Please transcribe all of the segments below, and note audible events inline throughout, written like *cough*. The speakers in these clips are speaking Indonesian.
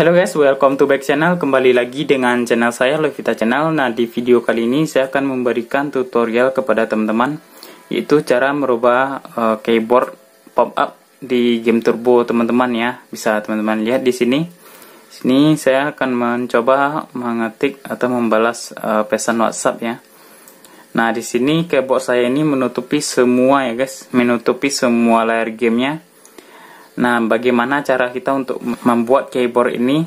Halo guys, welcome to back channel. Kembali lagi dengan channel saya Levita Channel. Nah, di video kali ini saya akan memberikan tutorial kepada teman-teman yaitu cara merubah uh, keyboard pop up di game Turbo teman-teman ya. Bisa teman-teman lihat di sini. Sini saya akan mencoba mengetik atau membalas uh, pesan WhatsApp ya. Nah, di sini keyboard saya ini menutupi semua ya guys, menutupi semua layar gamenya Nah, bagaimana cara kita untuk membuat keyboard ini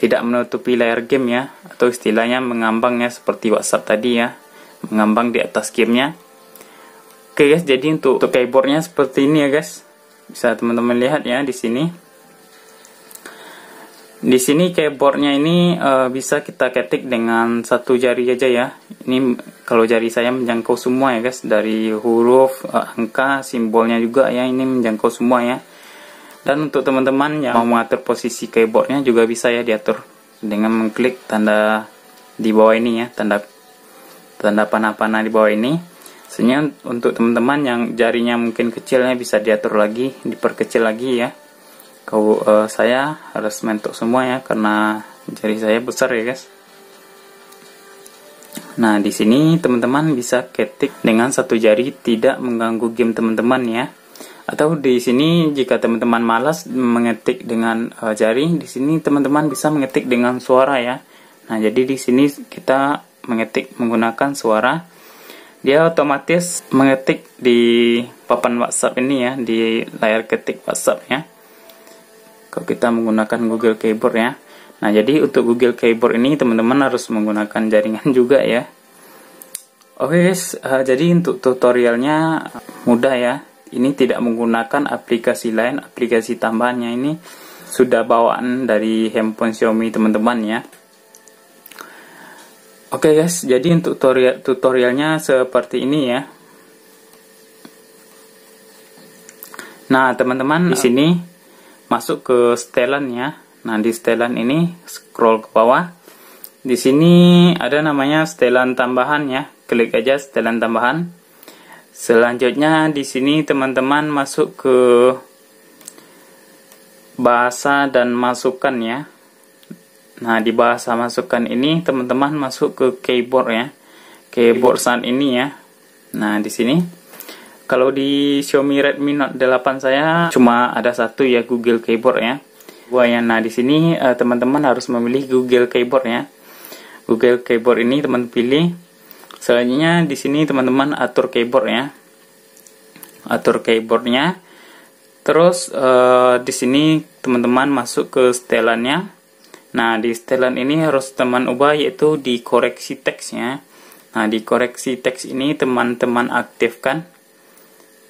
tidak menutupi layar game ya, atau istilahnya mengambang ya seperti WhatsApp tadi ya, mengambang di atas gamenya. Oke guys, jadi untuk, untuk keyboardnya seperti ini ya guys, bisa teman-teman lihat ya di sini. Di sini keyboardnya ini uh, bisa kita ketik dengan satu jari aja ya. Ini kalau jari saya menjangkau semua ya guys, dari huruf, eh, angka, simbolnya juga ya, ini menjangkau semua ya dan untuk teman-teman yang mau mengatur posisi keyboardnya juga bisa ya diatur dengan mengklik tanda di bawah ini ya, tanda tanda panah-panah di bawah ini. Sebenarnya untuk teman-teman yang jarinya mungkin kecilnya bisa diatur lagi, diperkecil lagi ya. Kau uh, saya harus mentok semua ya karena jari saya besar ya guys. Nah, di sini teman-teman bisa ketik dengan satu jari tidak mengganggu game teman-teman ya. Atau di sini jika teman-teman malas mengetik dengan uh, jari, di sini teman-teman bisa mengetik dengan suara ya. Nah, jadi di sini kita mengetik menggunakan suara. Dia otomatis mengetik di papan WhatsApp ini ya, di layar ketik WhatsApp ya. Kalau kita menggunakan Google Keyboard ya. Nah, jadi untuk Google Keyboard ini teman-teman harus menggunakan jaringan *laughs* juga ya. Oke, okay, guys, uh, jadi untuk tutorialnya mudah ya ini tidak menggunakan aplikasi lain aplikasi tambahannya ini sudah bawaan dari handphone Xiaomi teman-teman ya Oke okay guys, jadi untuk tutorial tutorialnya seperti ini ya. Nah, teman-teman iya. di sini masuk ke setelan ya. Nah, di setelan ini scroll ke bawah. Di sini ada namanya setelan tambahan ya. Klik aja setelan tambahan. Selanjutnya di sini teman-teman masuk ke bahasa dan masukan ya. Nah, di bahasa masukan ini teman-teman masuk ke keyboard ya. Keyboard saat ini ya. Nah, di sini kalau di Xiaomi Redmi Note 8 saya cuma ada satu ya Google Keyboard ya. buaya Nah, di sini eh, teman-teman harus memilih Google Keyboard ya. Google Keyboard ini teman pilih Selanjutnya di sini teman-teman atur keyboard ya atur keyboardnya. Terus uh, di sini teman-teman masuk ke setelannya. Nah di setelan ini harus teman ubah yaitu di koreksi teksnya. Nah di koreksi teks ini teman-teman aktifkan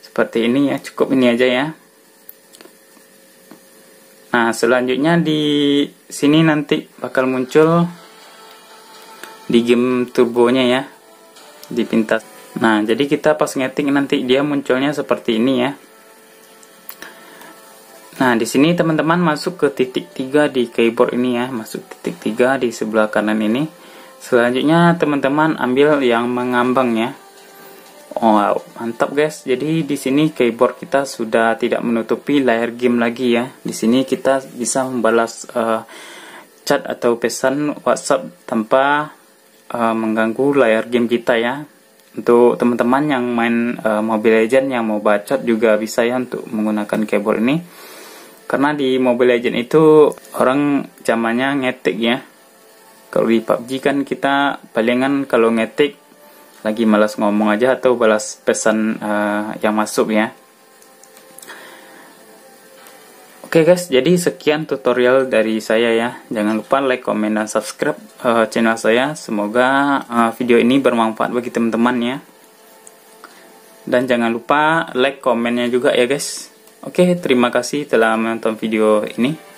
seperti ini ya cukup ini aja ya. Nah, selanjutnya di sini nanti bakal muncul di game turbonya ya dipintas nah jadi kita pas ngetik nanti dia munculnya seperti ini ya nah di sini teman-teman masuk ke titik 3 di keyboard ini ya masuk titik 3 di sebelah kanan ini selanjutnya teman-teman ambil yang mengambang ya wow mantap guys jadi di sini keyboard kita sudah tidak menutupi layar game lagi ya di sini kita bisa membalas uh, chat atau pesan WhatsApp tanpa uh, mengganggu layar game kita ya. Untuk teman-teman yang main uh, Mobile Legend yang mau bacot juga bisa ya untuk menggunakan keyboard ini. Karena di Mobile Legend itu orang zamannya ngetik ya. Kalau di PUBG kan kita palingan kalau ngetik lagi malas ngomong aja atau balas pesan uh, yang masuk ya. Oke okay guys, jadi sekian tutorial dari saya ya. Jangan lupa like, komen, dan subscribe uh, channel saya. Semoga uh, video ini bermanfaat bagi teman-teman ya. Dan jangan lupa like komennya juga ya guys. Oke, okay, terima kasih telah menonton video ini.